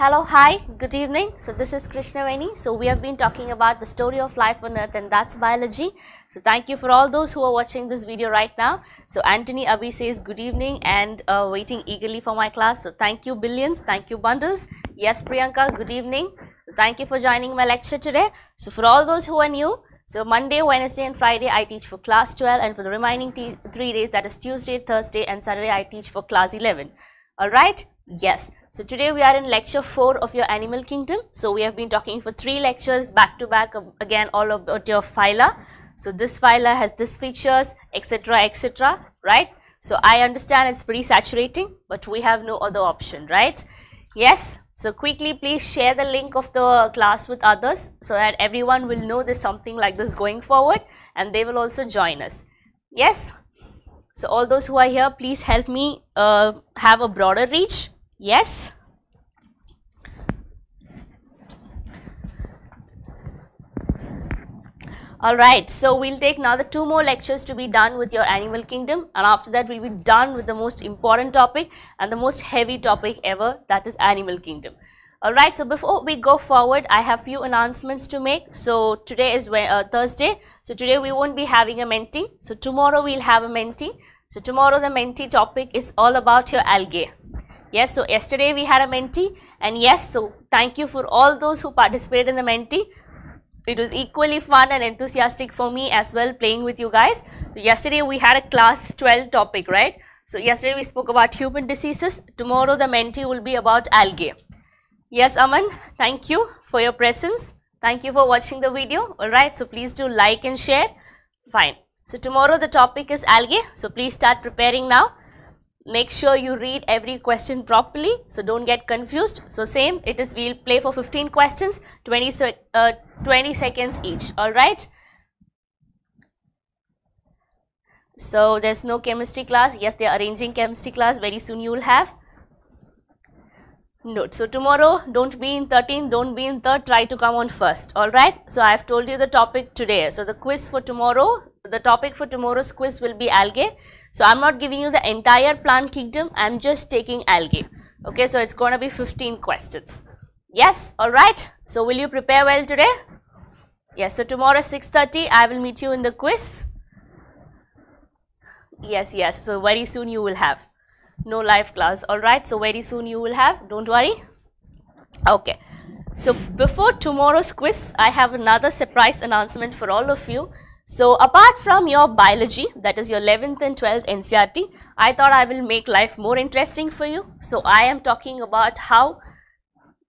Hello, hi, good evening. So this is Krishna Krishnaveni. So we have been talking about the story of life on earth and that's biology. So thank you for all those who are watching this video right now. So Anthony Abhi says good evening and uh, waiting eagerly for my class. So thank you billions, thank you bundles. Yes Priyanka, good evening. So thank you for joining my lecture today. So for all those who are new, so Monday, Wednesday and Friday I teach for class 12 and for the remaining three days that is Tuesday, Thursday and Saturday I teach for class 11. Alright? Yes. So today we are in lecture 4 of your animal kingdom. So we have been talking for 3 lectures back to back um, again all about your phyla. So this phyla has this features etc etc right. So I understand it's pretty saturating but we have no other option right. Yes. So quickly please share the link of the class with others so that everyone will know there's something like this going forward and they will also join us. Yes. So all those who are here please help me uh, have a broader reach. Yes. Alright, so we'll take another two more lectures to be done with your animal kingdom and after that we'll be done with the most important topic and the most heavy topic ever that is animal kingdom. Alright, so before we go forward, I have few announcements to make. So today is uh, Thursday. So today we won't be having a mentee. So tomorrow we'll have a mentee. So tomorrow the mentee topic is all about your algae. Yes, so yesterday we had a mentee and yes, so thank you for all those who participated in the mentee it was equally fun and enthusiastic for me as well playing with you guys. Yesterday we had a class 12 topic, right? So yesterday we spoke about human diseases. Tomorrow the mentee will be about algae. Yes, Aman, thank you for your presence. Thank you for watching the video. Alright, so please do like and share. Fine. So tomorrow the topic is algae. So please start preparing now make sure you read every question properly so don't get confused so same it is we'll play for 15 questions 20 sec uh, 20 seconds each all right so there's no chemistry class yes they're arranging chemistry class very soon you'll have note so tomorrow don't be in 13 don't be in third try to come on first all right so i've told you the topic today so the quiz for tomorrow the topic for tomorrow's quiz will be algae. So I'm not giving you the entire plant kingdom, I'm just taking algae. Okay, so it's going to be 15 questions. Yes, alright. So will you prepare well today? Yes, so tomorrow 6.30 I will meet you in the quiz. Yes, yes, so very soon you will have. No live class, alright. So very soon you will have, don't worry. Okay. So before tomorrow's quiz, I have another surprise announcement for all of you. So apart from your biology, that is your 11th and 12th NCRT, I thought I will make life more interesting for you. So I am talking about how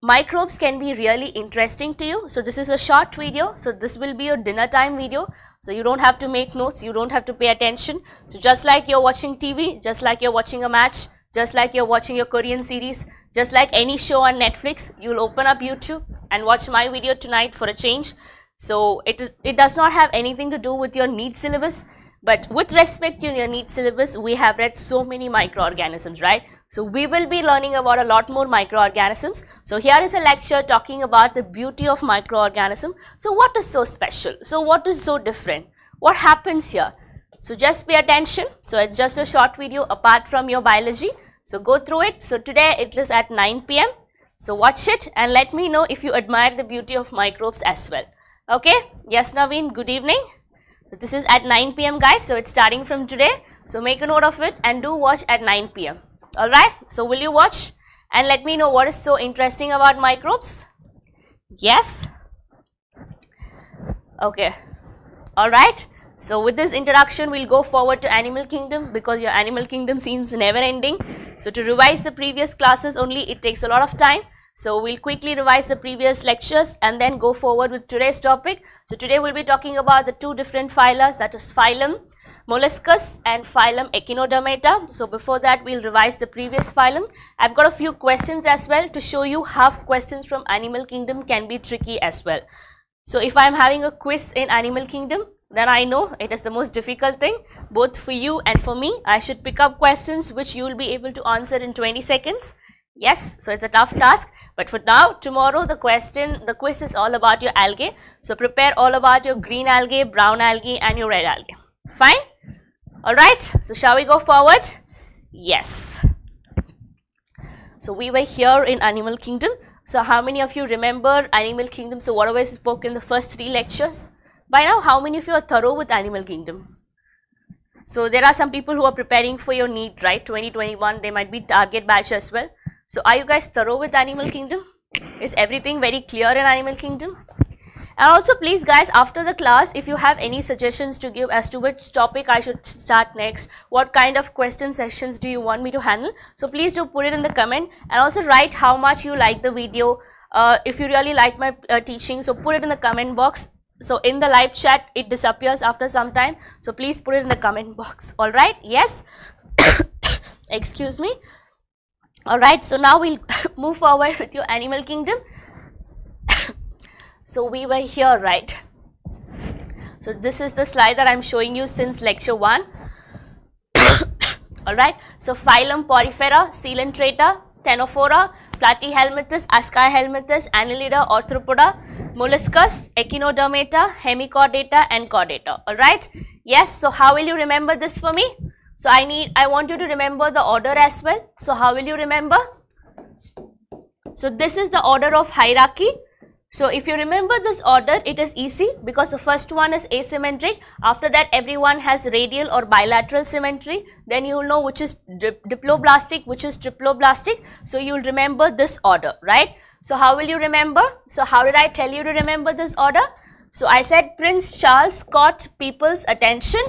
microbes can be really interesting to you. So this is a short video. So this will be your dinner time video. So you don't have to make notes. You don't have to pay attention. So just like you're watching TV, just like you're watching a match, just like you're watching your Korean series, just like any show on Netflix, you'll open up YouTube and watch my video tonight for a change. So it, it does not have anything to do with your NEET syllabus. But with respect to your NEET syllabus, we have read so many microorganisms, right? So we will be learning about a lot more microorganisms. So here is a lecture talking about the beauty of microorganism. So what is so special? So what is so different? What happens here? So just pay attention. So it's just a short video apart from your biology. So go through it. So today it is at 9 p.m. So watch it and let me know if you admire the beauty of microbes as well. Okay. Yes, Naveen, good evening. This is at 9 p.m. guys. So it's starting from today. So make a note of it and do watch at 9 p.m. Alright. So will you watch? And let me know what is so interesting about microbes. Yes. Okay. Alright. So with this introduction, we'll go forward to animal kingdom because your animal kingdom seems never ending. So to revise the previous classes only, it takes a lot of time. So we'll quickly revise the previous lectures and then go forward with today's topic. So today we'll be talking about the two different phyla that is phylum molluscus and phylum echinodermata. So before that we'll revise the previous phylum. I've got a few questions as well to show you how questions from animal kingdom can be tricky as well. So if I'm having a quiz in animal kingdom, then I know it is the most difficult thing both for you and for me. I should pick up questions which you will be able to answer in 20 seconds Yes, so it's a tough task. But for now, tomorrow the question, the quiz is all about your algae. So prepare all about your green algae, brown algae and your red algae. Fine? Alright, so shall we go forward? Yes. So we were here in Animal Kingdom. So how many of you remember Animal Kingdom? So whatever I spoke in the first three lectures. By now, how many of you are thorough with Animal Kingdom? So there are some people who are preparing for your need, right? 2021, they might be target batch as well. So are you guys thorough with Animal Kingdom? Is everything very clear in Animal Kingdom? And also please guys after the class if you have any suggestions to give as to which topic I should start next, what kind of question sessions do you want me to handle. So please do put it in the comment and also write how much you like the video. Uh, if you really like my uh, teaching so put it in the comment box. So in the live chat it disappears after some time. So please put it in the comment box. Alright. Yes. Excuse me. Alright, so now we'll move forward with your animal kingdom. so we were here, right? So this is the slide that I'm showing you since lecture 1. Alright, so phylum Porifera, Coelentrata, Tenophora, Platyhelminthes, Ascahelminthes, Annelida, Orthopoda, Molluscus, Echinodermata, Hemichordata and Chordata. Alright, yes, so how will you remember this for me? So I need, I want you to remember the order as well. So how will you remember? So this is the order of hierarchy. So if you remember this order, it is easy because the first one is asymmetric. After that, everyone has radial or bilateral symmetry. Then you will know which is di diploblastic, which is triploblastic. So you will remember this order, right? So how will you remember? So how did I tell you to remember this order? So I said Prince Charles caught people's attention.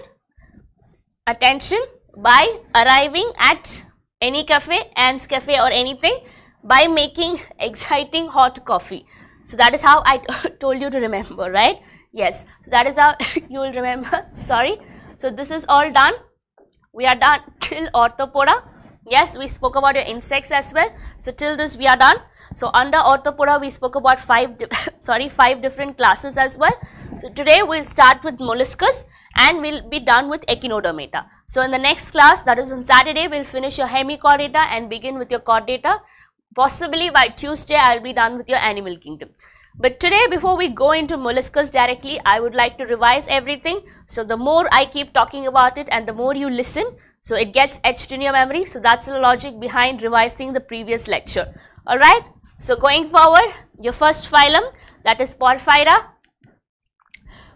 Attention by arriving at any cafe, Anne's cafe or anything by making exciting hot coffee. So that is how I told you to remember, right? Yes, so that is how you will remember, sorry. So this is all done. We are done till orthopoda. Yes, we spoke about your insects as well. So till this we are done. So under orthopoda we spoke about five sorry five different classes as well. So today we'll start with molluscus and we'll be done with echinodermata. So in the next class that is on Saturday we'll finish your hemichordata and begin with your chordata. Possibly by Tuesday I'll be done with your animal kingdom. But today before we go into molluscus directly, I would like to revise everything. So the more I keep talking about it and the more you listen, so it gets etched in your memory. So that's the logic behind revising the previous lecture. Alright, so going forward, your first phylum that is Porphyra.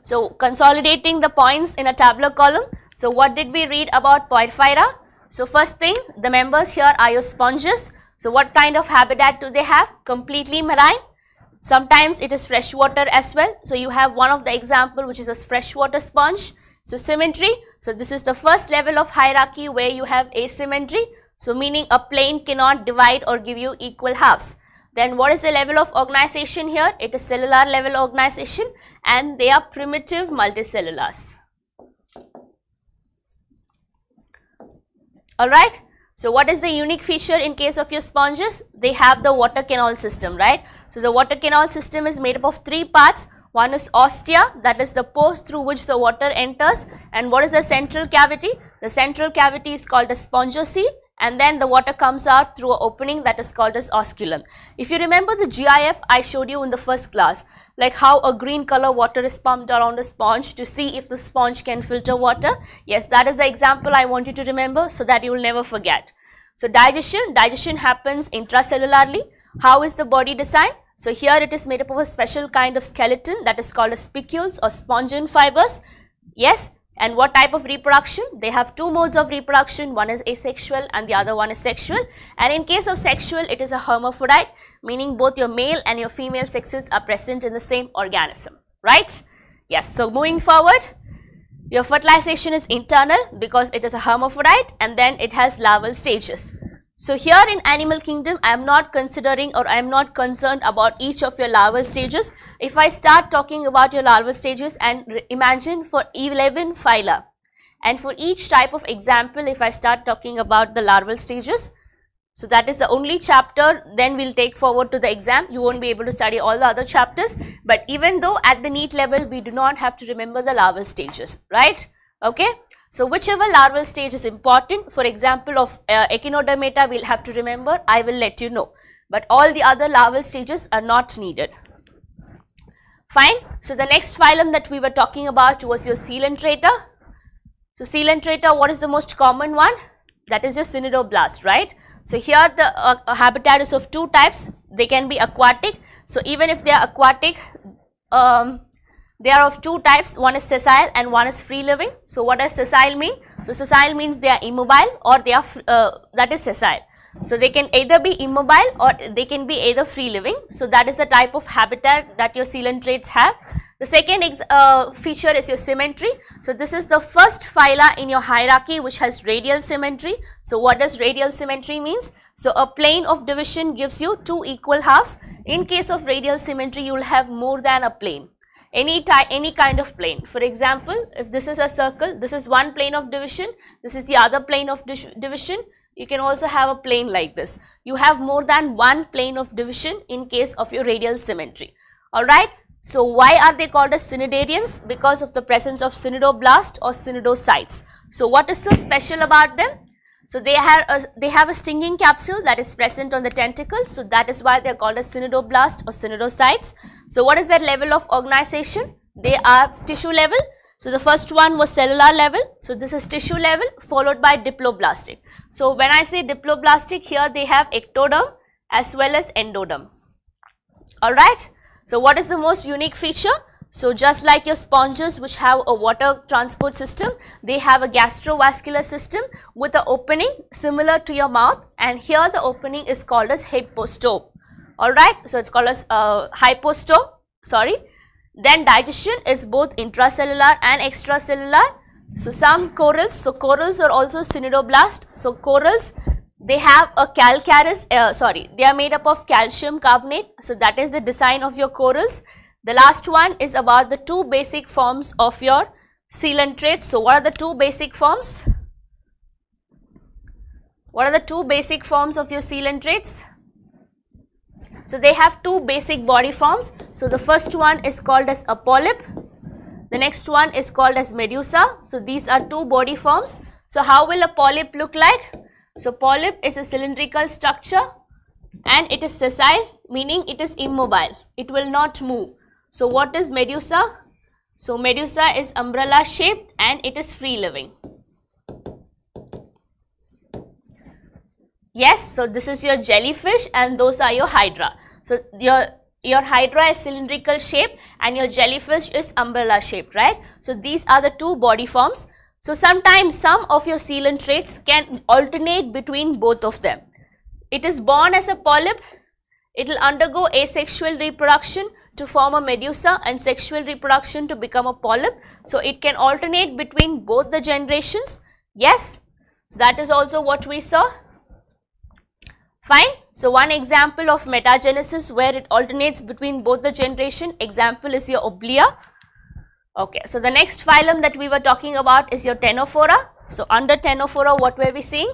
So consolidating the points in a tabular column. So what did we read about Porphyra? So first thing, the members here are your sponges. So what kind of habitat do they have? Completely marine. Sometimes it is freshwater as well. So you have one of the example which is a freshwater sponge. So symmetry. So this is the first level of hierarchy where you have asymmetry. So meaning a plane cannot divide or give you equal halves. Then what is the level of organization here? It is cellular level organization and they are primitive multicellulars. Alright. So what is the unique feature in case of your sponges? They have the water canal system, right? So the water canal system is made up of three parts. One is ostia, that is the pores through which the water enters. And what is the central cavity? The central cavity is called the spongocele and then the water comes out through an opening that is called as osculum. If you remember the GIF I showed you in the first class, like how a green color water is pumped around a sponge to see if the sponge can filter water. Yes, that is the example I want you to remember so that you will never forget. So digestion, digestion happens intracellularly. How is the body designed? So here it is made up of a special kind of skeleton that is called as spicules or spongin fibers. Yes, and what type of reproduction? They have two modes of reproduction. One is asexual and the other one is sexual. And in case of sexual, it is a hermaphrodite, meaning both your male and your female sexes are present in the same organism, right? Yes, so moving forward, your fertilization is internal because it is a hermaphrodite and then it has larval stages. So here in animal kingdom, I am not considering or I am not concerned about each of your larval stages. If I start talking about your larval stages and imagine for 11 phyla and for each type of example, if I start talking about the larval stages, so that is the only chapter then we'll take forward to the exam. You won't be able to study all the other chapters but even though at the neat level we do not have to remember the larval stages, right? Okay. So whichever larval stage is important, for example of uh, echinodermata we will have to remember, I will let you know. But all the other larval stages are not needed. Fine. So the next phylum that we were talking about was your coelenterata. So coelenterata, what is the most common one? That is your cynidoblast, right? So here the uh, habitat is of two types. They can be aquatic. So even if they are aquatic, um, they are of two types, one is sessile and one is free living. So what does sessile mean? So sessile means they are immobile or they are, uh, that is sessile. So they can either be immobile or they can be either free living. So that is the type of habitat that your coelentrates have. The second uh, feature is your symmetry. So this is the first phyla in your hierarchy which has radial symmetry. So what does radial symmetry means? So a plane of division gives you two equal halves. In case of radial symmetry you will have more than a plane any type any kind of plane for example if this is a circle this is one plane of division this is the other plane of division you can also have a plane like this you have more than one plane of division in case of your radial symmetry all right so why are they called as cynidarians because of the presence of cynidoblasts or cynidocytes so what is so special about them so they have a, they have a stinging capsule that is present on the tentacle. So that is why they are called as cnidoblast or cnidocytes. So what is their level of organization? They are tissue level. So the first one was cellular level. So this is tissue level followed by diploblastic. So when I say diploblastic here they have ectoderm as well as endoderm. Alright. So what is the most unique feature? So just like your sponges which have a water transport system, they have a gastrovascular system with an opening similar to your mouth and here the opening is called as hypostome. Alright, so it's called as uh, hypostome, sorry. Then digestion is both intracellular and extracellular. So some corals, so corals are also cynidoblasts. So corals, they have a calcareous, uh, sorry, they are made up of calcium carbonate. So that is the design of your corals. The last one is about the two basic forms of your sealant traits. So, what are the two basic forms? What are the two basic forms of your sealant traits? So, they have two basic body forms. So, the first one is called as a polyp. The next one is called as medusa. So, these are two body forms. So, how will a polyp look like? So, polyp is a cylindrical structure and it is sessile meaning it is immobile. It will not move. So what is medusa? So medusa is umbrella shaped and it is free living. Yes, so this is your jellyfish and those are your hydra. So your your hydra is cylindrical shape and your jellyfish is umbrella shaped, right? So these are the two body forms. So sometimes some of your sealant traits can alternate between both of them. It is born as a polyp. It will undergo asexual reproduction to form a medusa and sexual reproduction to become a polyp. So, it can alternate between both the generations. Yes. So, that is also what we saw. Fine. So, one example of metagenesis where it alternates between both the generation example is your oblia. Okay. So, the next phylum that we were talking about is your Tenophora. So, under Tenophora what were we seeing?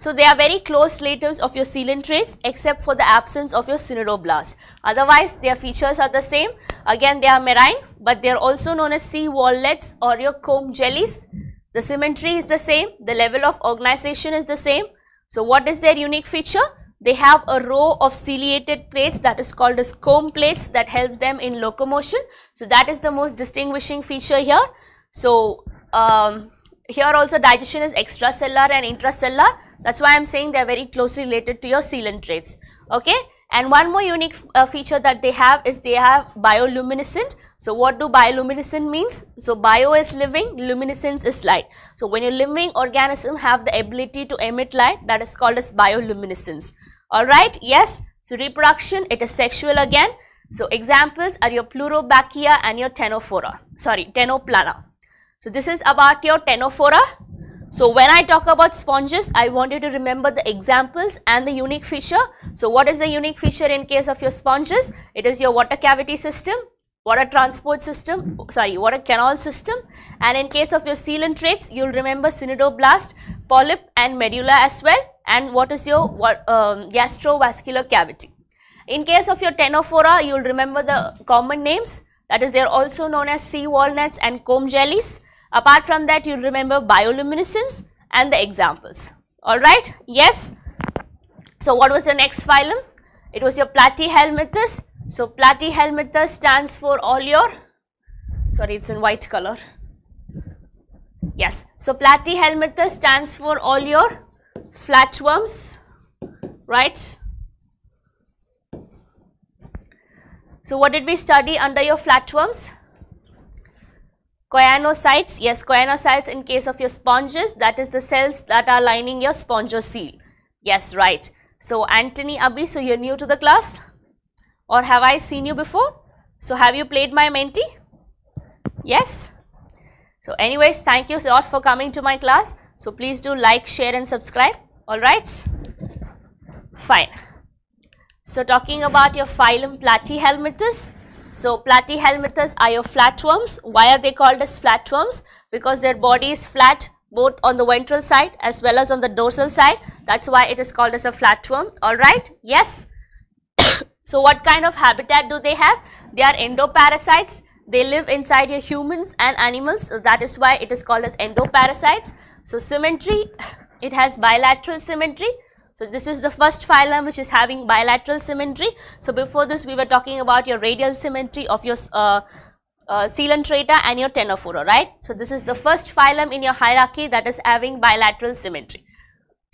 So they are very close relatives of your coelentrates except for the absence of your cyanodoblast. Otherwise their features are the same. Again they are marine but they are also known as sea wallets or your comb jellies. The symmetry is the same. The level of organization is the same. So what is their unique feature? They have a row of ciliated plates that is called as comb plates that help them in locomotion. So that is the most distinguishing feature here. So um, here also digestion is extracellular and intracellular. That's why I'm saying they're very closely related to your sealant traits. Okay. And one more unique uh, feature that they have is they have bioluminescent. So what do bioluminescent means? So bio is living, luminescence is light. So when your living organism have the ability to emit light that is called as bioluminescence. Alright, yes. So reproduction, it is sexual again. So examples are your pleurobacia and your tenophora, sorry, tenoplana. So this is about your tenophora. So when I talk about sponges, I want you to remember the examples and the unique feature. So what is the unique feature in case of your sponges? It is your water cavity system, water transport system, sorry, water canal system. And in case of your sealant traits, you'll remember cynodoblast, polyp and medulla as well. And what is your um, gastrovascular cavity? In case of your tenophora, you'll remember the common names. That is, they're also known as sea walnuts and comb jellies. Apart from that, you remember bioluminescence and the examples. Alright, yes. So, what was the next phylum? It was your platyhelminthes. So, platyhelminthes stands for all your, sorry, it's in white color. Yes, so platyhelminthes stands for all your flatworms, right? So, what did we study under your flatworms? Coanocytes, yes, coanocytes in case of your sponges, that is the cells that are lining your spongocele. Yes, right. So, Antony Abhi, so you're new to the class? Or have I seen you before? So, have you played my mentee? Yes? So, anyways, thank you a lot for coming to my class. So, please do like, share and subscribe. Alright? Fine. So, talking about your phylum Platyhelminthes. So platyhelminthes are your flatworms. Why are they called as flatworms? Because their body is flat both on the ventral side as well as on the dorsal side. That's why it is called as a flatworm. Alright? Yes. so what kind of habitat do they have? They are endoparasites. They live inside your humans and animals. So that is why it is called as endoparasites. So symmetry, it has bilateral symmetry. So this is the first phylum which is having bilateral symmetry. So before this we were talking about your radial symmetry of your uh, uh, and your Tenophora, right? So this is the first phylum in your hierarchy that is having bilateral symmetry.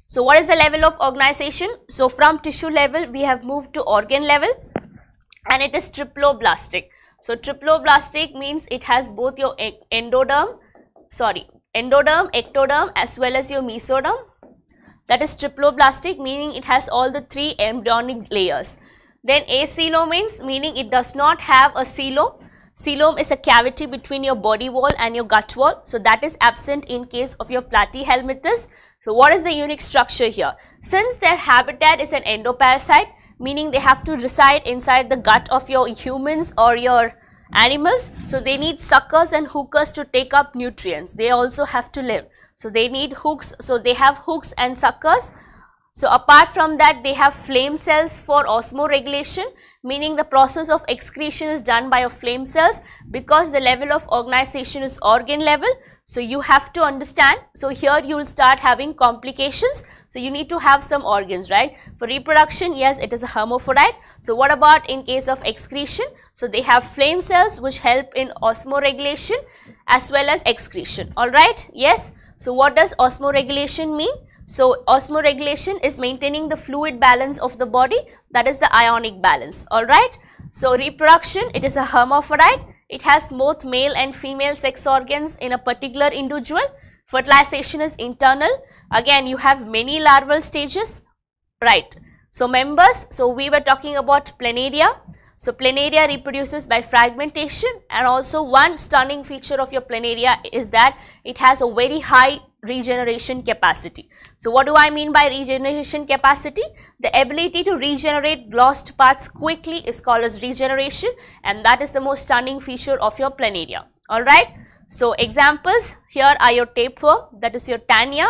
So what is the level of organization? So from tissue level we have moved to organ level and it is triploblastic. So triploblastic means it has both your endoderm, sorry, endoderm, ectoderm as well as your mesoderm that is triploblastic meaning it has all the three embryonic layers. Then acelo means meaning it does not have a celo. Coelom is a cavity between your body wall and your gut wall. So that is absent in case of your platyhelminthes. So what is the unique structure here? Since their habitat is an endoparasite, meaning they have to reside inside the gut of your humans or your animals. So they need suckers and hookers to take up nutrients. They also have to live. So they need hooks. So they have hooks and suckers. So apart from that they have flame cells for osmoregulation meaning the process of excretion is done by your flame cells because the level of organization is organ level. So you have to understand. So here you will start having complications. So you need to have some organs right. For reproduction yes it is a hermaphrodite. So what about in case of excretion? So they have flame cells which help in osmoregulation as well as excretion alright yes. So what does osmoregulation mean? So osmoregulation is maintaining the fluid balance of the body that is the ionic balance alright. So reproduction it is a hermaphrodite it has both male and female sex organs in a particular individual. Fertilization is internal again you have many larval stages right. So members so we were talking about planaria so planaria reproduces by fragmentation and also one stunning feature of your planaria is that it has a very high regeneration capacity. So what do I mean by regeneration capacity? The ability to regenerate lost parts quickly is called as regeneration and that is the most stunning feature of your planaria. Alright. So examples here are your tapeworm that is your tanya,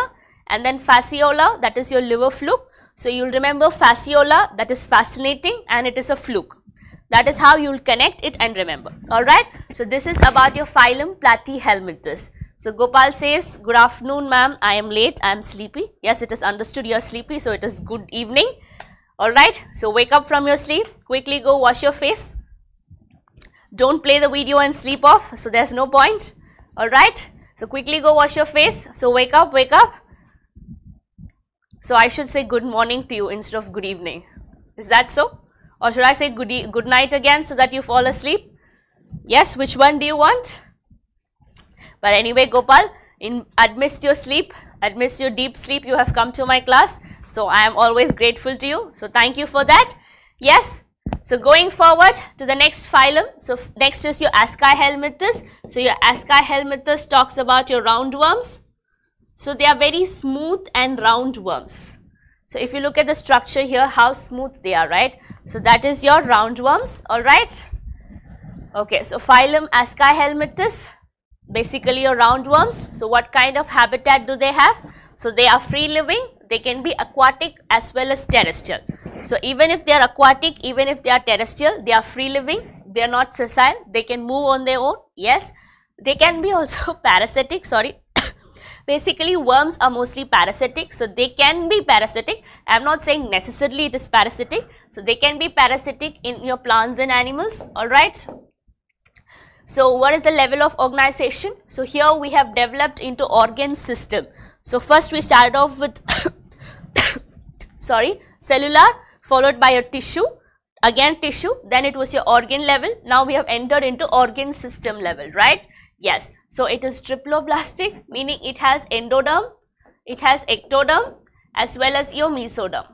and then fasciola that is your liver fluke. So you'll remember fasciola that is fascinating and it is a fluke. That is how you will connect it and remember. Alright. So, this is about your phylum platyhelminthes. So, Gopal says, good afternoon ma'am, I am late, I am sleepy. Yes, it is understood you are sleepy, so it is good evening. Alright. So, wake up from your sleep, quickly go wash your face. Don't play the video and sleep off, so there is no point. Alright. So, quickly go wash your face. So, wake up, wake up. So, I should say good morning to you instead of good evening. Is that so? Or should I say good, e good night again so that you fall asleep? Yes, which one do you want? But anyway, Gopal, in missed your sleep, missed your deep sleep, you have come to my class. So I am always grateful to you. So thank you for that. Yes. So going forward to the next phylum. So next is your Asci So your Asci talks about your roundworms. So they are very smooth and round worms. So if you look at the structure here, how smooth they are, right? So that is your roundworms, all right? Okay, so phylum Ascahelminthes, basically your roundworms. So what kind of habitat do they have? So they are free living, they can be aquatic as well as terrestrial. So even if they are aquatic, even if they are terrestrial, they are free living, they are not sessile, they can move on their own, yes. They can be also parasitic, sorry, Basically, worms are mostly parasitic. So, they can be parasitic. I am not saying necessarily it is parasitic. So, they can be parasitic in your plants and animals. Alright. So, what is the level of organization? So, here we have developed into organ system. So, first we started off with, sorry, cellular followed by a tissue again tissue then it was your organ level now we have entered into organ system level right Yes, so it is triploblastic meaning it has endoderm, it has ectoderm as well as your mesoderm.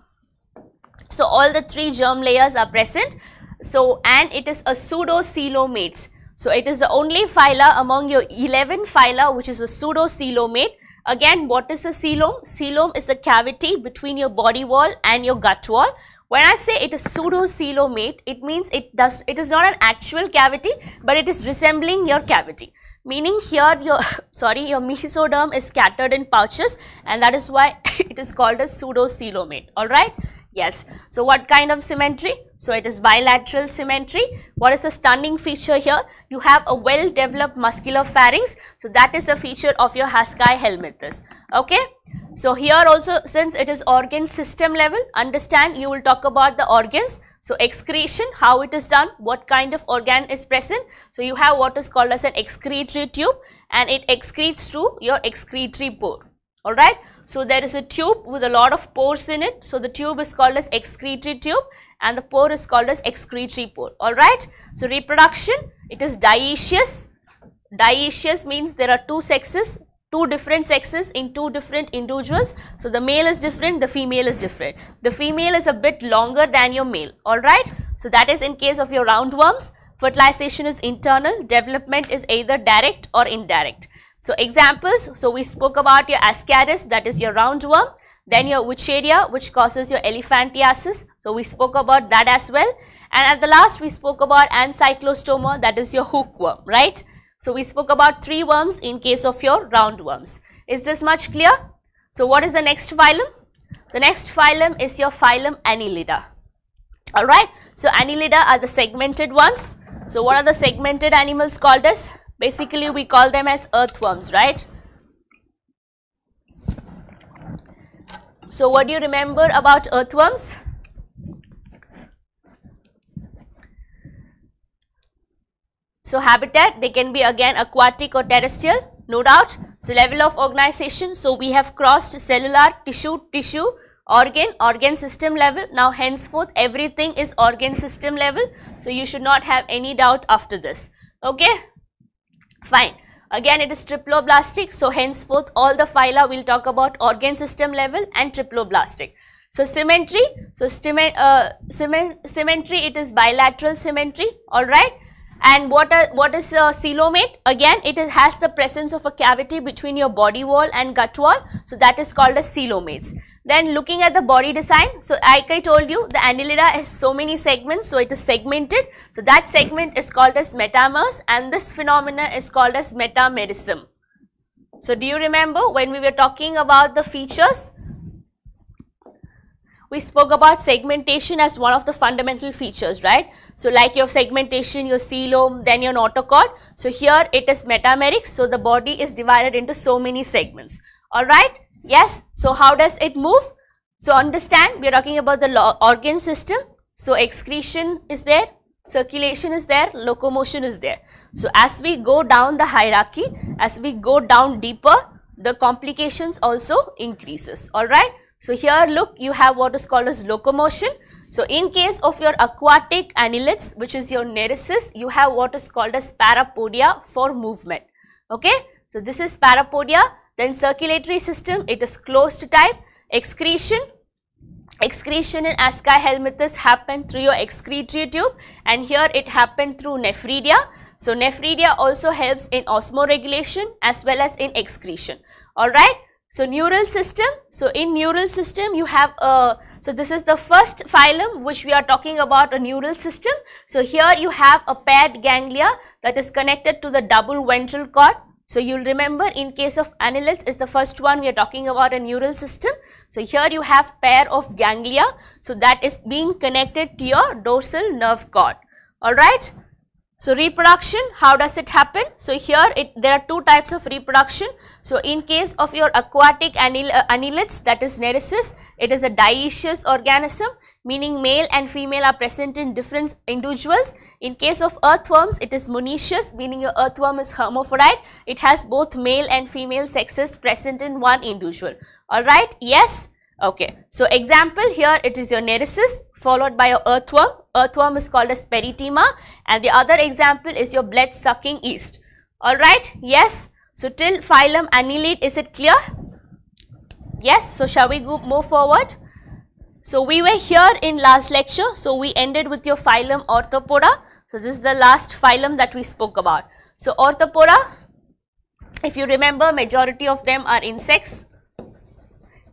So all the three germ layers are present. So and it is a pseudo coelomate. So it is the only phyla among your 11 phyla which is a pseudo coelomate. Again what is a coelom? Coelom is a cavity between your body wall and your gut wall. When I say it is coelomate, it means it does it is not an actual cavity but it is resembling your cavity meaning here your sorry your mesoderm is scattered in pouches and that is why it is called pseudo pseudocoelomate all right yes so what kind of symmetry so it is bilateral symmetry what is the stunning feature here you have a well developed muscular pharynx so that is a feature of your Haskai helminthus okay so here also since it is organ system level understand you will talk about the organs so excretion, how it is done, what kind of organ is present. So you have what is called as an excretory tube and it excretes through your excretory pore. Alright. So there is a tube with a lot of pores in it. So the tube is called as excretory tube and the pore is called as excretory pore. Alright. So reproduction, it is dioecious. Dioecious means there are two sexes, two different sexes in two different individuals. So, the male is different, the female is different. The female is a bit longer than your male, alright. So, that is in case of your roundworms. Fertilization is internal, development is either direct or indirect. So, examples, so we spoke about your ascaris that is your roundworm, then your wicharia which causes your elephantiasis. So, we spoke about that as well. And at the last we spoke about ancyclostoma that is your hookworm, right. So we spoke about three worms in case of your roundworms. Is this much clear? So what is the next phylum? The next phylum is your phylum Annelida. Alright, so Annelida are the segmented ones. So what are the segmented animals called as? Basically we call them as earthworms, right? So what do you remember about earthworms? So habitat, they can be again aquatic or terrestrial, no doubt. So level of organization, so we have crossed cellular, tissue, tissue, organ, organ system level. Now henceforth everything is organ system level. So you should not have any doubt after this. Okay, fine. Again it is triploblastic, so henceforth all the phyla will talk about organ system level and triploblastic. So symmetry, so uh, symmetry it is bilateral symmetry, alright. And what, are, what is a coelomate? Again, it is, has the presence of a cavity between your body wall and gut wall. So, that is called a coelomates. Then looking at the body design, so like I told you, the annelida has so many segments, so it is segmented. So, that segment is called as metamers and this phenomena is called as metamerism. So, do you remember when we were talking about the features? we spoke about segmentation as one of the fundamental features, right? So like your segmentation, your coelom, then your notochord. So here it is metameric. So the body is divided into so many segments. All right. Yes. So how does it move? So understand we are talking about the organ system. So excretion is there, circulation is there, locomotion is there. So as we go down the hierarchy, as we go down deeper, the complications also increases. All right. So here look you have what is called as locomotion. So in case of your aquatic annelids which is your nericis you have what is called as parapodia for movement. Okay. So this is parapodia then circulatory system it is closed type excretion excretion in asci helminths happen through your excretory tube and here it happened through nephridia. So nephridia also helps in osmoregulation as well as in excretion. Alright. So neural system, so in neural system you have a, so this is the first phylum which we are talking about a neural system. So here you have a paired ganglia that is connected to the double ventral cord. So you'll remember in case of annelids is the first one we are talking about a neural system. So here you have pair of ganglia. So that is being connected to your dorsal nerve cord. Alright. So reproduction, how does it happen? So here it, there are two types of reproduction. So in case of your aquatic annel uh, annelids that is Neresis, it is a dioecious organism meaning male and female are present in different individuals. In case of earthworms, it is monoecious meaning your earthworm is hermaphrodite. It has both male and female sexes present in one individual. Alright, yes. Okay, so example here it is your Neresis followed by your earthworm earthworm is called a speritima and the other example is your blood sucking yeast. Alright, yes. So till phylum annelid, is it clear? Yes, so shall we go, move forward? So we were here in last lecture. So we ended with your phylum orthopoda. So this is the last phylum that we spoke about. So orthopoda, if you remember majority of them are insects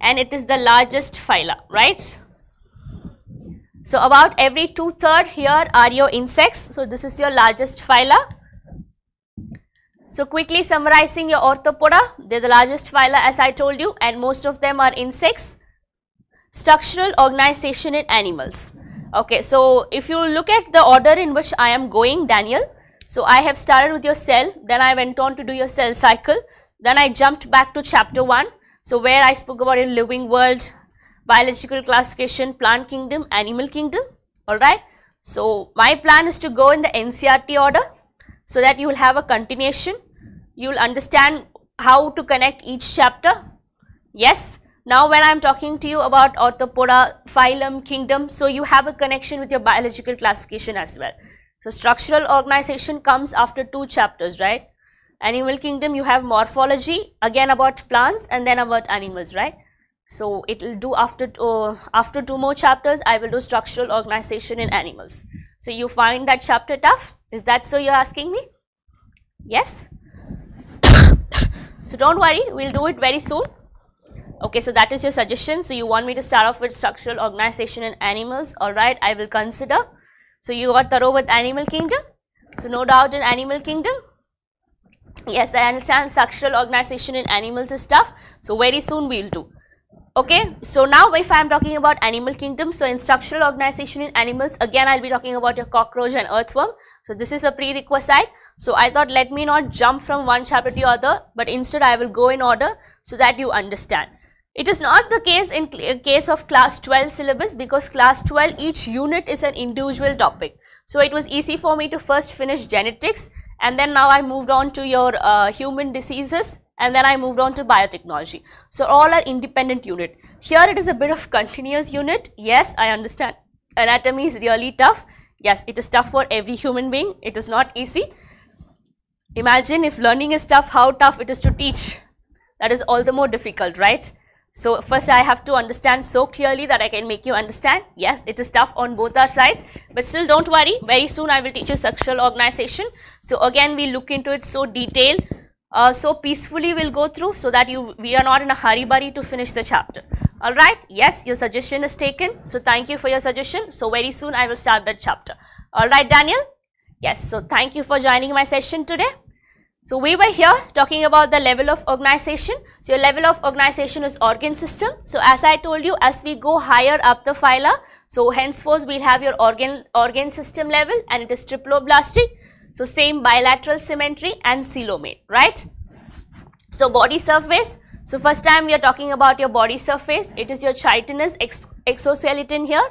and it is the largest phyla, right? So about every two-third here are your insects. So this is your largest phyla. So quickly summarizing your orthopoda, they're the largest phyla as I told you and most of them are insects. Structural organization in animals. Okay, so if you look at the order in which I am going Daniel, so I have started with your cell, then I went on to do your cell cycle, then I jumped back to chapter 1. So where I spoke about your living world, biological classification, plant kingdom, animal kingdom, alright. So, my plan is to go in the NCRT order so that you will have a continuation. You will understand how to connect each chapter. Yes. Now, when I am talking to you about orthopoda, phylum, kingdom, so you have a connection with your biological classification as well. So, structural organization comes after two chapters, right? Animal kingdom, you have morphology, again about plants and then about animals, right? So it will do after, uh, after two more chapters, I will do structural organization in animals. So you find that chapter tough? Is that so you're asking me? Yes? so don't worry, we'll do it very soon. Okay, so that is your suggestion. So you want me to start off with structural organization in animals. Alright, I will consider. So you got thorough with animal kingdom. So no doubt in animal kingdom. Yes, I understand structural organization in animals is tough. So very soon we'll do okay so now if i'm talking about animal kingdom so in structural organization in animals again i'll be talking about a cockroach and earthworm so this is a prerequisite so i thought let me not jump from one chapter to the other but instead i will go in order so that you understand it is not the case in case of class 12 syllabus because class 12 each unit is an individual topic so it was easy for me to first finish genetics and then now I moved on to your uh, human diseases and then I moved on to biotechnology. So all are independent unit. Here it is a bit of continuous unit. Yes, I understand. Anatomy is really tough. Yes, it is tough for every human being. It is not easy. Imagine if learning is tough, how tough it is to teach. That is all the more difficult, right? So first I have to understand so clearly that I can make you understand. Yes, it is tough on both our sides, but still don't worry. Very soon I will teach you sexual organization. So again, we look into it so detailed, uh, so peacefully we'll go through so that you we are not in a hurry burry to finish the chapter. All right. Yes, your suggestion is taken. So thank you for your suggestion. So very soon I will start that chapter. All right, Daniel. Yes. So thank you for joining my session today. So we were here talking about the level of organization. So your level of organization is organ system. So as I told you, as we go higher up the phyla, so henceforth we'll have your organ, organ system level and it is triploblastic. So same bilateral symmetry and coelomate, right? So body surface. So first time we are talking about your body surface. It is your chitinous ex exoskeleton here.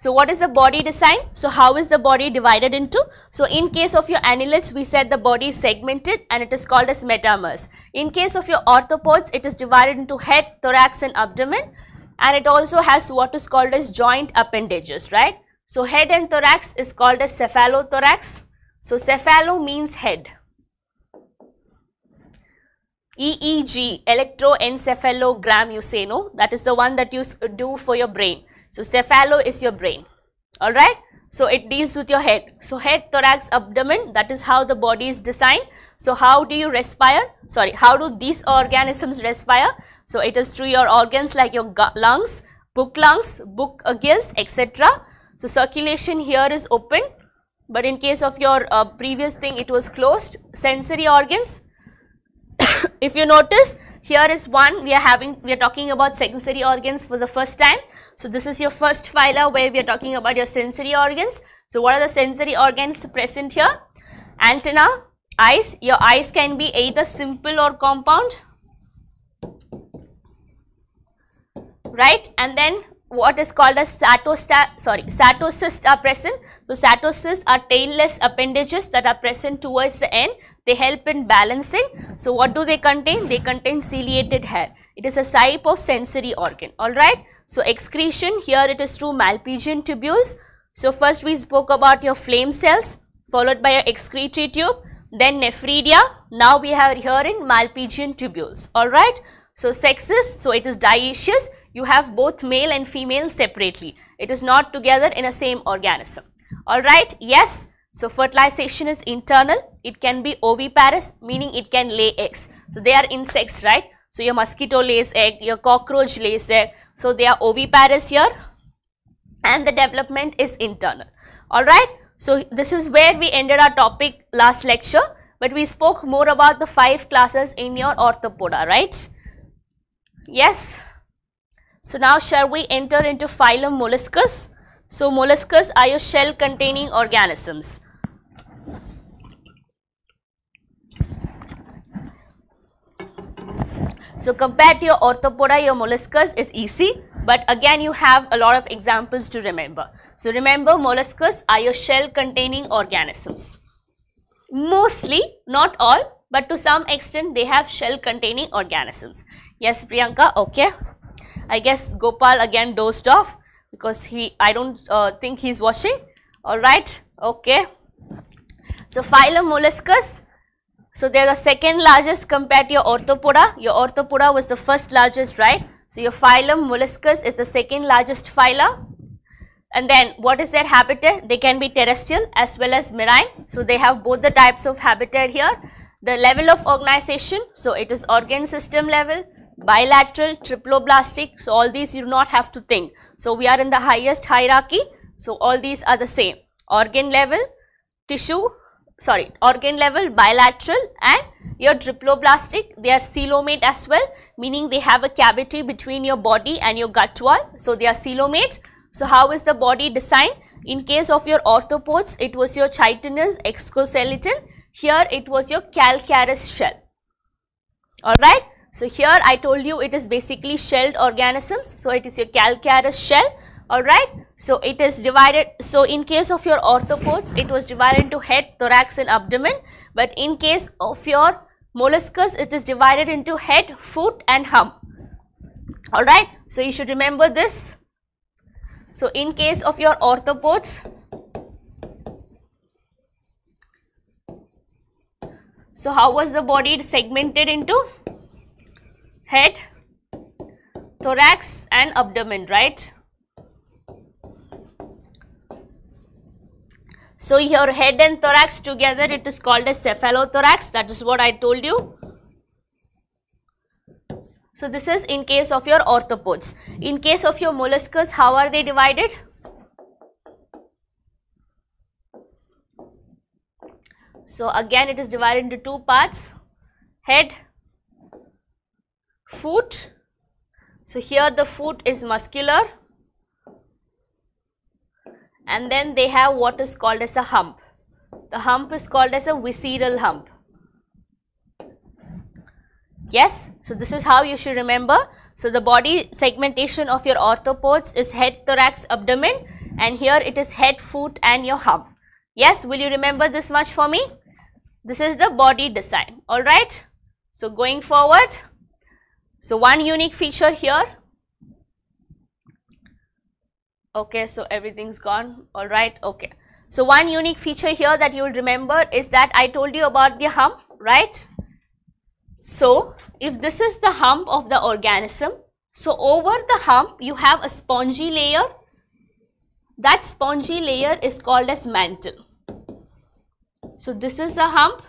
So what is the body design? So how is the body divided into? So in case of your annelids, we said the body is segmented and it is called as metamers. In case of your orthopods, it is divided into head, thorax and abdomen and it also has what is called as joint appendages, right? So head and thorax is called as cephalothorax. So cephalo means head. EEG, electroencephalogram you say no, that is the one that you do for your brain. So cephalo is your brain. All right. So it deals with your head. So head, thorax, abdomen, that is how the body is designed. So how do you respire? Sorry, how do these organisms respire? So it is through your organs like your lungs, book lungs, book gills, etc. So circulation here is open, but in case of your uh, previous thing, it was closed. Sensory organs, if you notice, here is one we are having, we are talking about sensory organs for the first time. So this is your first phyla where we are talking about your sensory organs. So what are the sensory organs present here? Antenna, eyes. Your eyes can be either simple or compound. Right? And then what is called as satosta sorry satocysts are present so satocysts are tailless appendages that are present towards the end they help in balancing. So what do they contain? They contain ciliated hair. It is a type of sensory organ. Alright. So excretion here it is through Malpighian tubules. So first we spoke about your flame cells followed by your excretory tube. Then nephridia. Now we have here in Malpighian tubules. Alright. So sexes, so it is dioecious. You have both male and female separately. It is not together in a same organism. Alright. Yes. So fertilization is internal. It can be oviparous, meaning it can lay eggs. So they are insects, right? So your mosquito lays egg, your cockroach lays egg. So they are oviparous here and the development is internal. Alright. So this is where we ended our topic last lecture but we spoke more about the five classes in your orthopoda, right? Yes. So now shall we enter into phylum molluscus? So molluscus are your shell containing organisms. So compared to your orthopoda, your molluscus is easy, but again you have a lot of examples to remember. So remember molluscus are your shell containing organisms. Mostly, not all, but to some extent they have shell containing organisms. Yes, Priyanka, okay. I guess Gopal again dozed off because he, I don't uh, think he's watching. Alright, okay. So phylum molluscus so they're the second largest compared to your orthopoda. Your orthopoda was the first largest, right? So your phylum molluscus is the second largest phyla. And then what is their habitat? They can be terrestrial as well as marine. So they have both the types of habitat here. The level of organization, so it is organ system level, bilateral, triploblastic. So all these you do not have to think. So we are in the highest hierarchy. So all these are the same. Organ level, tissue, sorry organ level bilateral and your diploblastic they are coelomate as well meaning they have a cavity between your body and your gut wall so they are coelomate so how is the body designed in case of your orthopods it was your chitinous exoskeleton here it was your calcareous shell all right so here I told you it is basically shelled organisms. So it is your calcareous shell alright. So it is divided, so in case of your orthopods, it was divided into head, thorax and abdomen, but in case of your molluscus, it is divided into head, foot and hump, alright. So you should remember this. So in case of your orthopods, So how was the body segmented into head, thorax and abdomen, right? So your head and thorax together, it is called a cephalothorax. That is what I told you. So this is in case of your orthopods. In case of your molluscus, how are they divided? So again it is divided into two parts, head, foot. So here the foot is muscular and then they have what is called as a hump. The hump is called as a visceral hump. Yes, so this is how you should remember. So the body segmentation of your orthopods is head, thorax, abdomen and here it is head, foot and your hump. Yes, will you remember this much for me? This is the body design, alright? So going forward, so one unique feature here okay so everything's gone all right okay so one unique feature here that you will remember is that I told you about the hump right so if this is the hump of the organism so over the hump you have a spongy layer that spongy layer is called as mantle so this is a hump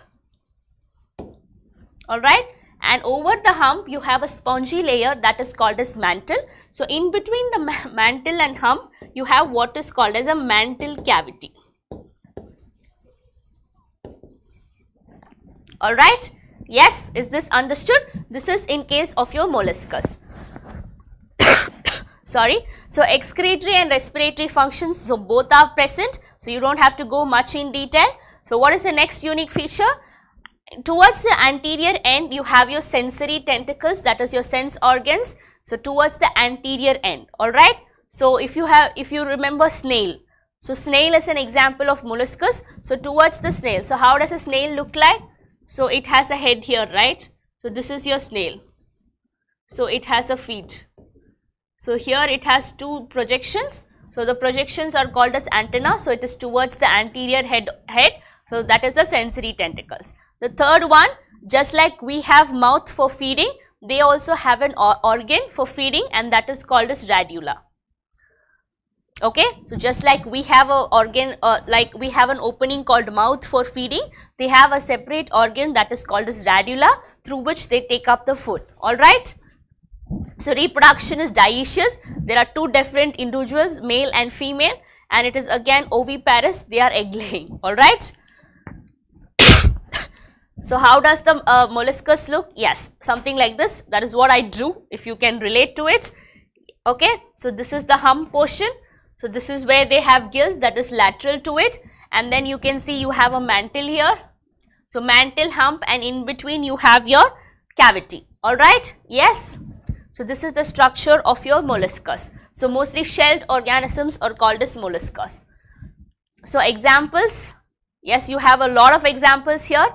all right and over the hump you have a spongy layer that is called as mantle. So, in between the mantle and hump you have what is called as a mantle cavity. Alright, yes, is this understood? This is in case of your molluscus. Sorry, so excretory and respiratory functions, so both are present. So, you do not have to go much in detail. So, what is the next unique feature? towards the anterior end you have your sensory tentacles that is your sense organs so towards the anterior end all right so if you have if you remember snail so snail is an example of molluscus so towards the snail so how does a snail look like so it has a head here right so this is your snail so it has a feet so here it has two projections so the projections are called as antenna so it is towards the anterior head head so that is the sensory tentacles. The third one, just like we have mouth for feeding, they also have an organ for feeding and that is called as radula. Okay, so just like we have a organ, uh, like we have an opening called mouth for feeding, they have a separate organ that is called as radula through which they take up the food. Alright. So reproduction is dioecious. There are two different individuals, male and female and it is again oviparous, they are egg laying. Alright. So how does the uh, molluscus look? Yes, something like this. That is what I drew if you can relate to it. Okay, so this is the hump portion. So this is where they have gills that is lateral to it. And then you can see you have a mantle here. So mantle, hump and in between you have your cavity. Alright, yes. So this is the structure of your molluscus. So mostly shelled organisms are called as molluscus. So examples, yes you have a lot of examples here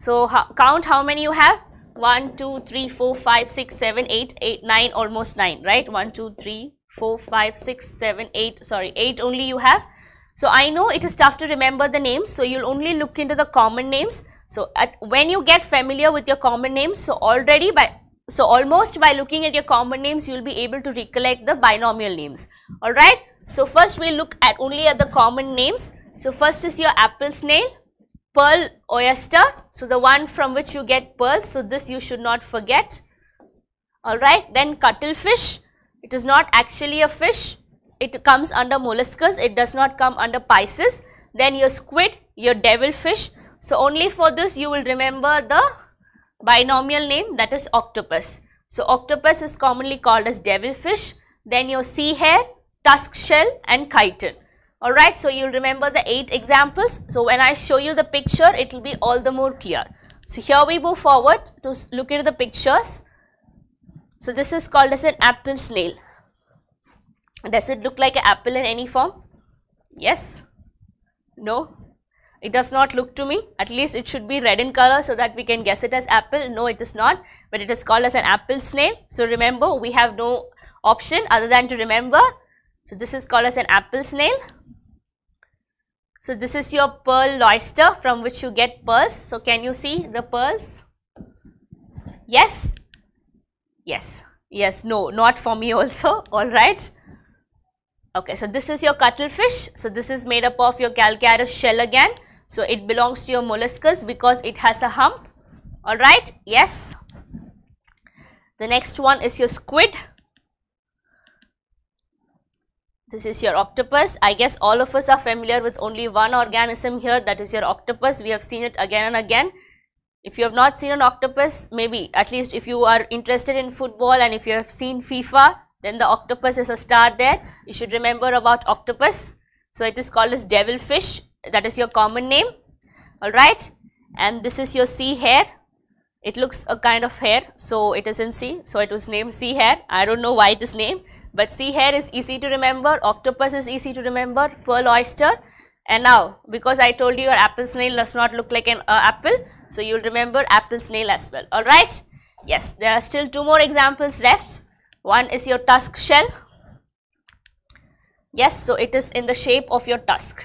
so how, count how many you have 1, 2, 3, 4, 5, 6, 7, 8, 8, 9, almost 9, right? 1, 2, 3, 4, 5, 6, 7, 8, sorry, 8 only you have. So I know it is tough to remember the names, so you'll only look into the common names. So at, when you get familiar with your common names, so already by so almost by looking at your common names, you'll be able to recollect the binomial names. Alright. So first we look at only at the common names. So first is your apple snail, pearl oyster. So, the one from which you get pearls. So, this you should not forget. Alright, then cuttlefish. It is not actually a fish. It comes under molluscus. It does not come under Pisces. Then your squid, your devilfish. So, only for this you will remember the binomial name that is octopus. So, octopus is commonly called as devilfish. Then your sea hare, tusk shell and chitin. Alright, so you'll remember the 8 examples. So when I show you the picture, it will be all the more clear. So here we move forward to look at the pictures. So this is called as an apple snail. Does it look like an apple in any form? Yes? No? It does not look to me. At least it should be red in color so that we can guess it as apple. No, it is not. But it is called as an apple snail. So remember, we have no option other than to remember so this is called as an apple snail. So this is your pearl oyster from which you get pearls. So can you see the pearls? Yes? Yes. Yes. No, not for me also. Alright. Okay, so this is your cuttlefish. So this is made up of your calcareous shell again. So it belongs to your molluscus because it has a hump. Alright. Yes. The next one is your squid this is your octopus. I guess all of us are familiar with only one organism here that is your octopus. We have seen it again and again. If you have not seen an octopus, maybe at least if you are interested in football and if you have seen FIFA, then the octopus is a star there. You should remember about octopus. So it is called as devil fish. That is your common name. Alright. And this is your sea hare. It looks a kind of hair, so it is in C. So it was named sea hair. I don't know why it is named, but sea hair is easy to remember. Octopus is easy to remember. Pearl oyster. And now, because I told you your apple snail does not look like an uh, apple, so you'll remember apple snail as well. All right? Yes, there are still two more examples left. One is your tusk shell. Yes, so it is in the shape of your tusk.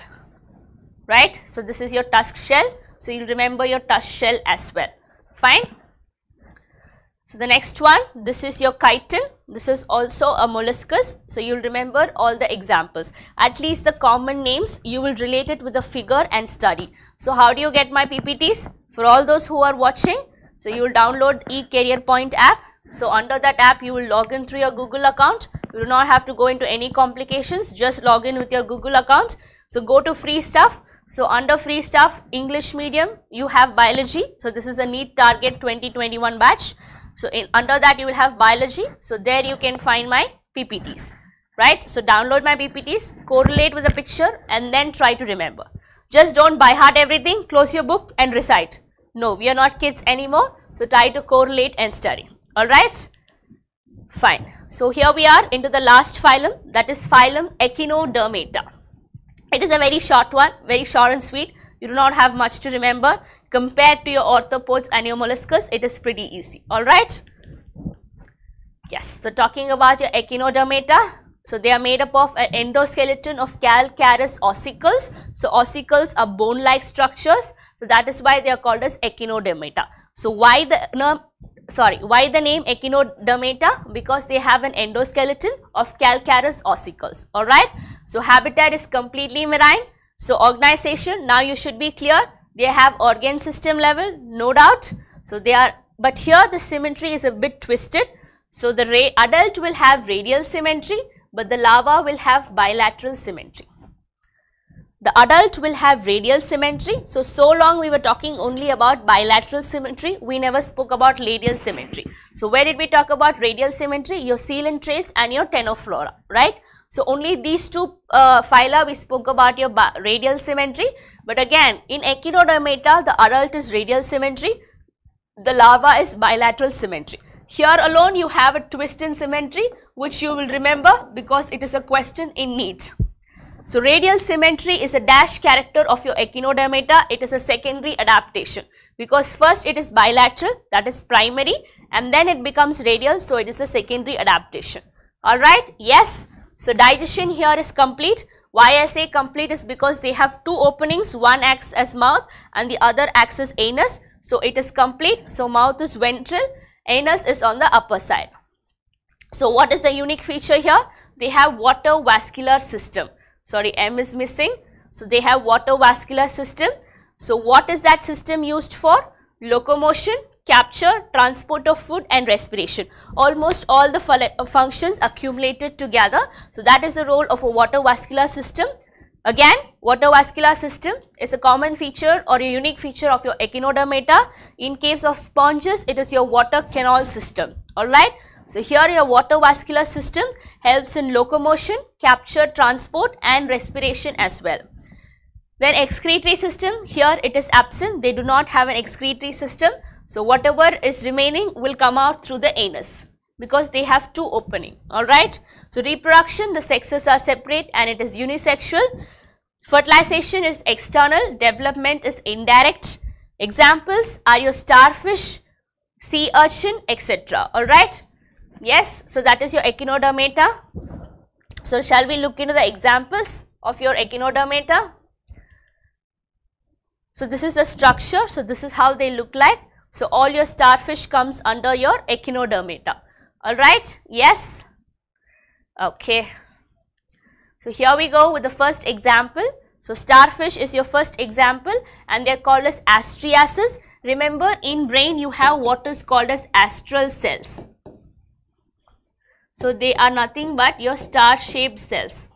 Right? So this is your tusk shell. So you'll remember your tusk shell as well. Fine. So the next one, this is your chitin. This is also a molluscus. So you'll remember all the examples. At least the common names, you will relate it with the figure and study. So how do you get my PPTs? For all those who are watching, so you will download e point app. So under that app, you will log in through your Google account. You do not have to go into any complications. Just log in with your Google account. So go to free stuff. So under free stuff, English medium, you have biology. So this is a neat target 2021 batch. So in, under that you will have biology. So there you can find my PPTs, right? So download my PPTs, correlate with a picture and then try to remember. Just don't by heart everything, close your book and recite. No, we are not kids anymore. So try to correlate and study, alright? Fine. So here we are into the last phylum that is phylum Echinodermata. It is a very short one, very short and sweet. You do not have much to remember. Compared to your orthopods and your molluscus, it is pretty easy. Alright? Yes, so talking about your echinodermata, so they are made up of an endoskeleton of calcareous ossicles. So ossicles are bone-like structures. So that is why they are called as echinodermata. So why the sorry why the name echinodermata because they have an endoskeleton of calcareous ossicles all right so habitat is completely marine so organization now you should be clear they have organ system level no doubt so they are but here the symmetry is a bit twisted so the adult will have radial symmetry but the larva will have bilateral symmetry the adult will have radial symmetry. So, so long we were talking only about bilateral symmetry. We never spoke about radial symmetry. So, where did we talk about radial symmetry? Your coelent traits and your tenoflora, right? So, only these two uh, phyla we spoke about your radial symmetry. But again, in Echinodermata, the adult is radial symmetry. The larva is bilateral symmetry. Here alone you have a twist in symmetry which you will remember because it is a question in NEET. So radial symmetry is a dash character of your echinodermata. It is a secondary adaptation because first it is bilateral that is primary and then it becomes radial so it is a secondary adaptation. Alright, yes. So digestion here is complete. Why I say complete is because they have two openings. One acts as mouth and the other acts as anus. So it is complete. So mouth is ventral, anus is on the upper side. So what is the unique feature here? They have water vascular system sorry M is missing. So they have water vascular system. So what is that system used for? Locomotion, capture, transport of food and respiration. Almost all the uh, functions accumulated together. So that is the role of a water vascular system. Again, water vascular system is a common feature or a unique feature of your echinodermata. In case of sponges, it is your water canal system. Alright. So here your water vascular system helps in locomotion, capture, transport and respiration as well. Then excretory system, here it is absent, they do not have an excretory system. So whatever is remaining will come out through the anus because they have two opening, alright. So reproduction, the sexes are separate and it is unisexual. Fertilization is external, development is indirect. Examples are your starfish, sea urchin, etc. Alright. Yes, so that is your echinodermata. So shall we look into the examples of your echinodermata? So this is the structure. So this is how they look like. So all your starfish comes under your echinodermata. Alright, yes. Okay. So here we go with the first example. So starfish is your first example and they are called as astriases. Remember in brain you have what is called as astral cells. So they are nothing but your star shaped cells.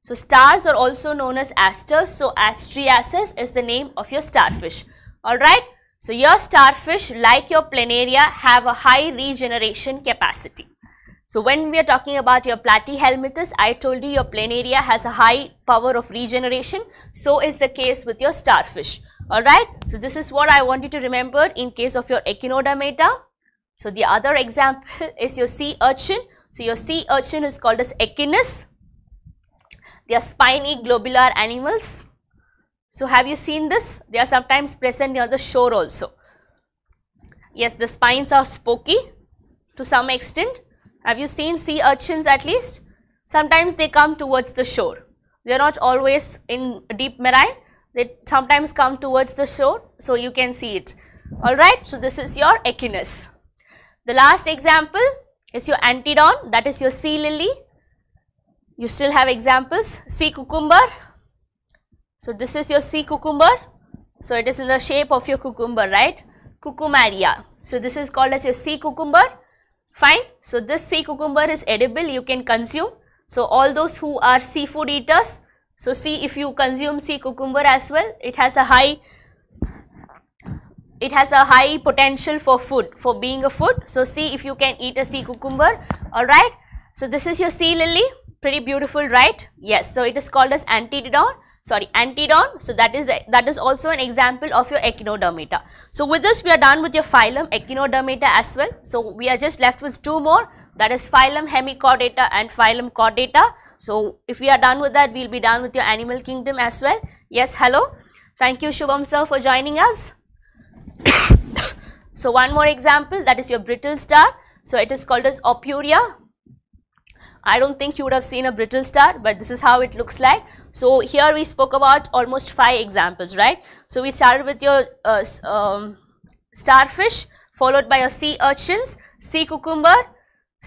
So stars are also known as asters. So astriasis is the name of your starfish. Alright. So your starfish like your planaria have a high regeneration capacity. So when we are talking about your platyhelminthes, I told you your planaria has a high power of regeneration. So is the case with your starfish. Alright. So this is what I want you to remember in case of your echinodermata. So the other example is your sea urchin. So your sea urchin is called as echinus. They are spiny globular animals. So have you seen this? They are sometimes present near the shore also. Yes, the spines are spoky to some extent. Have you seen sea urchins at least? Sometimes they come towards the shore. They are not always in deep marine. They sometimes come towards the shore. So you can see it. Alright, so this is your echinus. The last example is your antidon that is your sea lily. You still have examples sea cucumber. So this is your sea cucumber. So it is in the shape of your cucumber right. Cucumaria. So this is called as your sea cucumber. Fine. So this sea cucumber is edible you can consume. So all those who are seafood eaters. So see if you consume sea cucumber as well it has a high it has a high potential for food, for being a food. So, see if you can eat a sea cucumber, alright. So, this is your sea lily, pretty beautiful, right? Yes, so it is called as antidon, sorry, antidon. So, that is, that is also an example of your echinodermata. So, with this we are done with your phylum echinodermata as well. So, we are just left with two more that is phylum hemichordata and phylum chordata. So, if we are done with that, we will be done with your animal kingdom as well. Yes, hello. Thank you Shubham sir for joining us so one more example that is your brittle star. So it is called as Opuria. I don't think you would have seen a brittle star but this is how it looks like. So here we spoke about almost five examples right. So we started with your uh, um, starfish followed by your sea urchins, sea cucumber,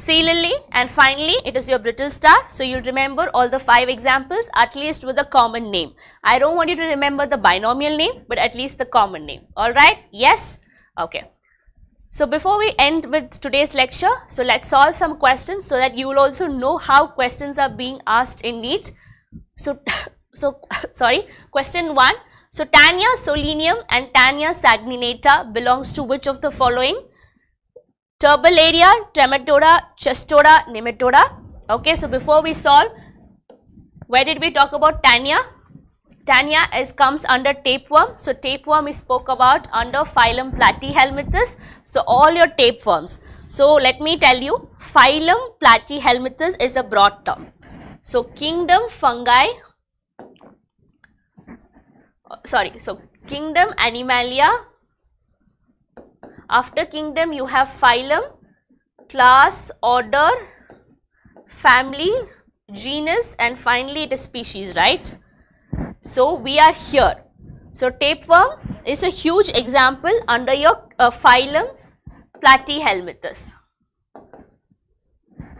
sea lily and finally it is your brittle star. So you'll remember all the five examples at least with a common name. I don't want you to remember the binomial name but at least the common name. Alright? Yes? Okay. So before we end with today's lecture, so let's solve some questions so that you will also know how questions are being asked in NEET. So, so sorry, question 1. So Tania solenium and Tania sagninata belongs to which of the following? area, Trematoda, Chestoda, Nematoda. Okay, so before we solve, where did we talk about Tania? Tania is comes under tapeworm. So tapeworm we spoke about under phylum Platyhelminthes. So all your tapeworms. So let me tell you, phylum Platyhelminthes is a broad term. So kingdom fungi, uh, sorry, so kingdom Animalia after kingdom you have phylum, class, order, family, genus and finally it is species, right? So we are here. So tapeworm is a huge example under your uh, phylum Platyhelminthes.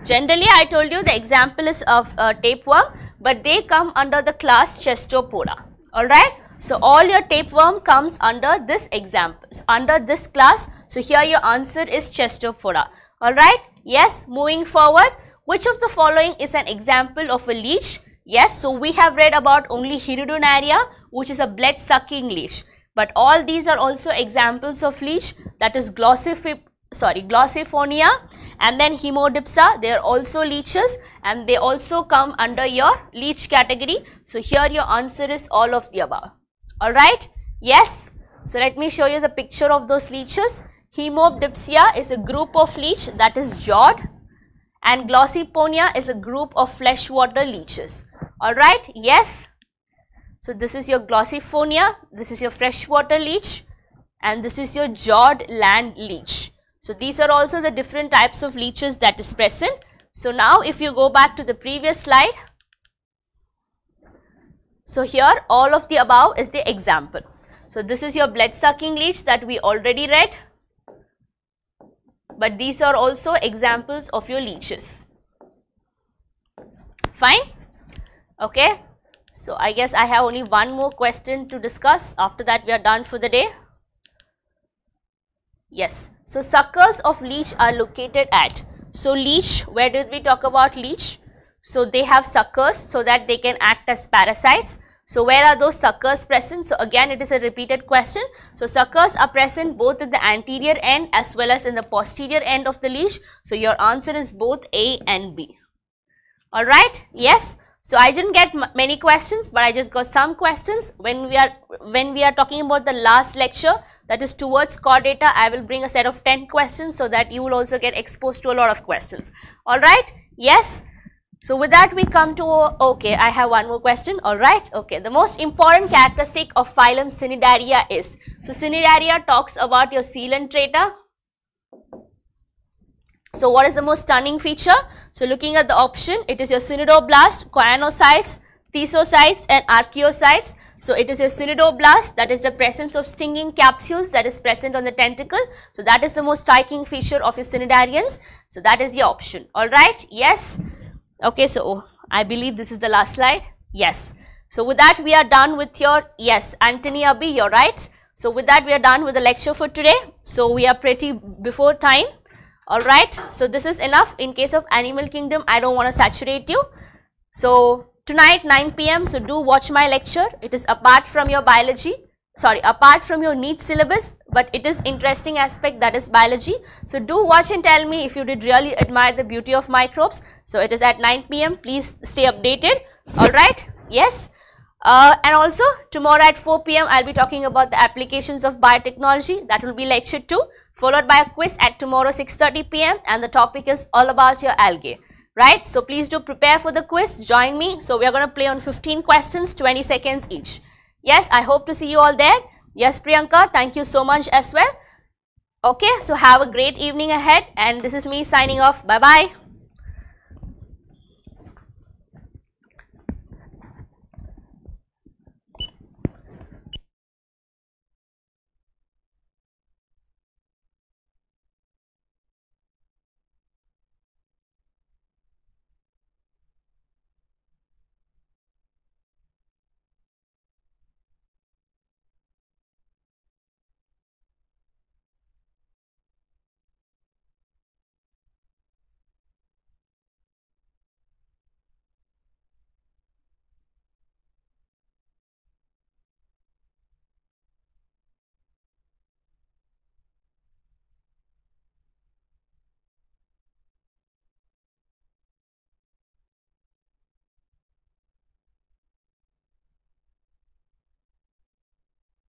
Generally I told you the example is of uh, tapeworm but they come under the class Chestopoda. Alright. So all your tapeworm comes under this example, under this class. So here your answer is Chestopoda. Alright? Yes, moving forward. Which of the following is an example of a leech? Yes, so we have read about only Hirudonaria, which is a blood sucking leech. But all these are also examples of leech that is glossif sorry, Glossophonia and then Hemodipsa. They are also leeches and they also come under your leech category. So here your answer is all of the above. Alright? Yes? So let me show you the picture of those leeches. Hemopdipsia is a group of leech that is jawed and glossyponia is a group of fleshwater leeches. Alright? Yes? So this is your Glossiphonia. this is your freshwater leech and this is your jawed land leech. So these are also the different types of leeches that is present. So now if you go back to the previous slide, so here all of the above is the example. So this is your blood sucking leech that we already read. But these are also examples of your leeches. Fine. Okay. So I guess I have only one more question to discuss. After that we are done for the day. Yes. So suckers of leech are located at. So leech, where did we talk about leech? So they have suckers so that they can act as parasites. So where are those suckers present? So again it is a repeated question. So suckers are present both at the anterior end as well as in the posterior end of the leash. So your answer is both A and B. Alright? Yes? So I didn't get many questions but I just got some questions when we are when we are talking about the last lecture that is towards core data I will bring a set of 10 questions so that you will also get exposed to a lot of questions. Alright? Yes? So with that we come to, okay, I have one more question, alright, okay. The most important characteristic of phylum Cnidaria is, so Cnidaria talks about your sealant traitor. So what is the most stunning feature? So looking at the option, it is your cnidoblast, choanocytes, thesocytes and archaeocytes. So it is your cnidoblast that is the presence of stinging capsules that is present on the tentacle. So that is the most striking feature of your cnidarians. So that is the option. Alright. Yes. Okay, so I believe this is the last slide. Yes. So with that, we are done with your, yes, Anthony Abhi, you're right. So with that, we are done with the lecture for today. So we are pretty before time. All right. So this is enough. In case of Animal Kingdom, I don't want to saturate you. So tonight, 9 p.m. So do watch my lecture. It is apart from your biology sorry apart from your neat syllabus but it is interesting aspect that is biology so do watch and tell me if you did really admire the beauty of microbes so it is at 9 pm please stay updated all right yes uh, and also tomorrow at 4 pm i'll be talking about the applications of biotechnology that will be lecture 2 followed by a quiz at tomorrow 6:30 pm and the topic is all about your algae right so please do prepare for the quiz join me so we are going to play on 15 questions 20 seconds each Yes, I hope to see you all there. Yes, Priyanka, thank you so much as well. Okay, so have a great evening ahead and this is me signing off. Bye-bye.